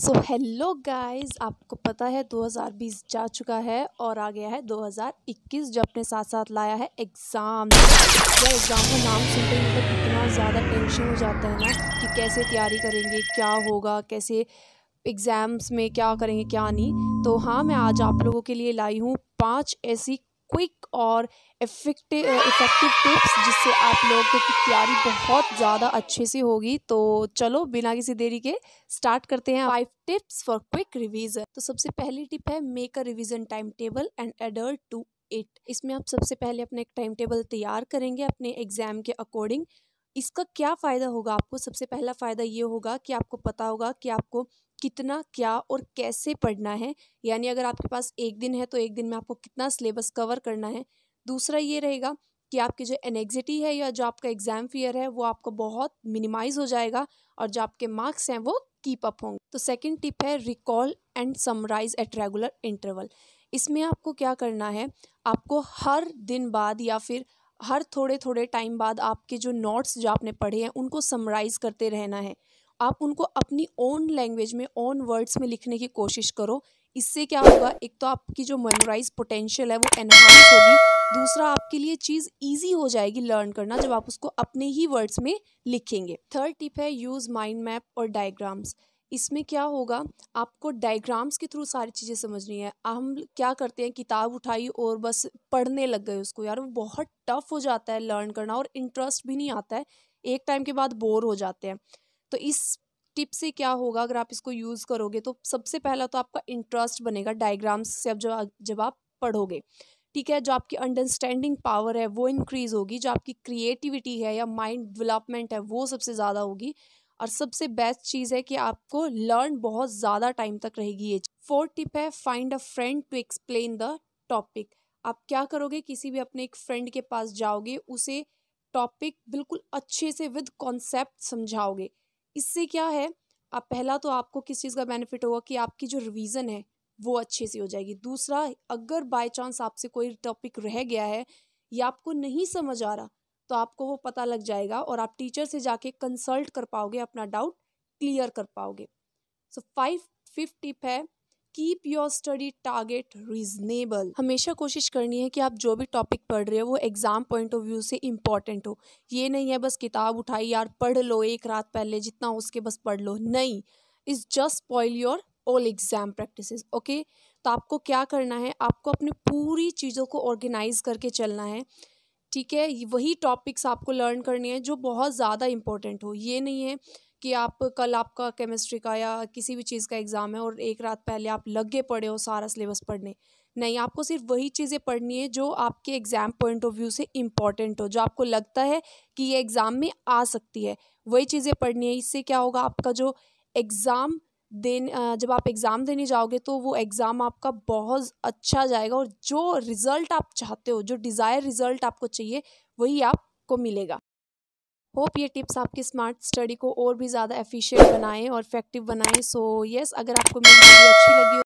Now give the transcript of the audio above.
so hello guys आपको पता है 2020 जा चुका है और आ गया है 2021 जो अपने साथ साथ लाया है एग्ज़ाम या एग्ज़ाम का नाम सुनते ही मतलब इतना ज़्यादा टेंशन हो जाता है ना कि कैसे तैयारी करेंगे क्या होगा कैसे एग्ज़ाम्स में क्या करेंगे क्या नहीं तो हाँ मैं आज आप लोगों के लिए लाई हूँ पांच ऐसी क्विक और इफेक्टिव इफेक्टिव टिप्स जिससे आप लोगों की तैयारी बहुत ज़्यादा अच्छे से होगी तो चलो बिना किसी देरी के स्टार्ट करते हैं five tips for quick revision तो सबसे पहली टिप है make a revision time table and adult to it इसमें आप सबसे पहले अपना एक टाइम टेबल तैयार करेंगे अपने एग्जाम के अकॉर्डिंग इसका क्या फ़ायदा होगा आपको सबसे पहला फ़ायदा ये होगा कि आपको पता होगा कि आपको कितना क्या और कैसे पढ़ना है यानी अगर आपके पास एक दिन है तो एक दिन में आपको कितना सिलेबस कवर करना है दूसरा ये रहेगा कि आपकी जो एनेक्जिटी है या जो आपका एग्ज़ाम फियर है वो आपको बहुत मिनिमाइज हो जाएगा और जो आपके मार्क्स हैं वो कीप अप होंगे तो सेकंड टिप है recall and summarize at regular interval इसमें आपको क्या करना है आपको हर दिन बाद या फिर हर थोड़े थोड़े टाइम बाद आपके जो नोट्स जो आपने पढ़े हैं उनको समराइज़ करते रहना है आप उनको अपनी ओन लैंग्वेज में ओन वर्ड्स में लिखने की कोशिश करो इससे क्या होगा एक तो आपकी जो मेमोराइज पोटेंशियल है वो एनहांस होगी दूसरा आपके लिए चीज़ ईजी हो जाएगी लर्न करना जब आप उसको अपने ही वर्ड्स में लिखेंगे थर्ड टिप है यूज़ माइंड मैप और डायग्राम्स इसमें क्या होगा आपको डायग्राम्स के थ्रू सारी चीज़ें समझनी है हम क्या करते हैं किताब उठाई और बस पढ़ने लग गए उसको यार वो बहुत टफ हो जाता है लर्न करना और इंटरेस्ट भी नहीं आता है एक टाइम के बाद बोर हो जाते हैं तो इस टिप से क्या होगा अगर आप इसको यूज़ करोगे तो सबसे पहला तो आपका इंटरेस्ट बनेगा डायग्राम्स से अब जब जब आप पढ़ोगे ठीक है जो आपकी अंडरस्टैंडिंग पावर है वो इंक्रीज़ होगी जो आपकी क्रिएटिविटी है या माइंड डेवलपमेंट है वो सबसे ज़्यादा होगी और सबसे बेस्ट चीज़ है कि आपको लर्न बहुत ज़्यादा टाइम तक रहेगी ये फोर्थ टिप है find a friend to explain the topic आप क्या करोगे किसी भी अपने एक फ्रेंड के पास जाओगे उसे टॉपिक बिल्कुल अच्छे से विद कॉन्सेप्ट समझाओगे इससे क्या है आप पहला तो आपको किस चीज़ का बेनिफिट होगा कि आपकी जो रिवीजन है वो अच्छे से हो जाएगी दूसरा अगर बाय चांस आपसे कोई टॉपिक रह गया है या आपको नहीं समझ आ रहा तो आपको वो पता लग जाएगा और आप टीचर से जाके कंसल्ट कर पाओगे अपना डाउट क्लियर कर पाओगे सो फाइव फिफ्थ टिप है keep your study target reasonable हमेशा कोशिश करनी है कि आप जो भी टॉपिक पढ़ रहे हो वो एग्ज़ाम पॉइंट ऑफ व्यू से इम्पॉर्टेंट हो ये नहीं है बस किताब उठाई यार पढ़ लो एक रात पहले जितना हो उसके बस पढ़ लो नहीं is just spoil your all exam practice okay तो आपको क्या करना है आपको अपनी पूरी चीज़ों को ऑर्गेनाइज करके चलना है ठीक है वही टॉपिक्स आपको लर्न करनी है जो बहुत ज़्यादा इम्पॉर्टेंट हो ये नहीं है कि आप कल आपका केमिस्ट्री का या किसी भी चीज़ का एग्ज़ाम है और एक रात पहले आप लग गए पड़े हो सारा सिलेबस पढ़ने नहीं आपको सिर्फ वही चीज़ें पढ़नी है जो आपके एग्ज़ाम पॉइंट ऑफ व्यू से इम्पॉर्टेंट हो जो आपको लगता है कि ये एग्ज़ाम में आ सकती है वही चीज़ें पढ़नी है इससे क्या होगा आपका जो एग्ज़ाम देने जब आप एग्ज़ाम देने जाओगे तो वो एग्ज़ाम आपका बहुत अच्छा जाएगा और जो रिज़ल्ट आप चाहते हो जो डिज़ायर रिज़ल्ट आपको चाहिए वही आपको मिलेगा होप ये टिप्स आपकी स्मार्ट स्टडी को और भी ज़्यादा एफिशिएंट बनाएं और इफेक्टिव बनाएं सो so, यस yes, अगर आपको मेरी वीडियो अच्छी लगी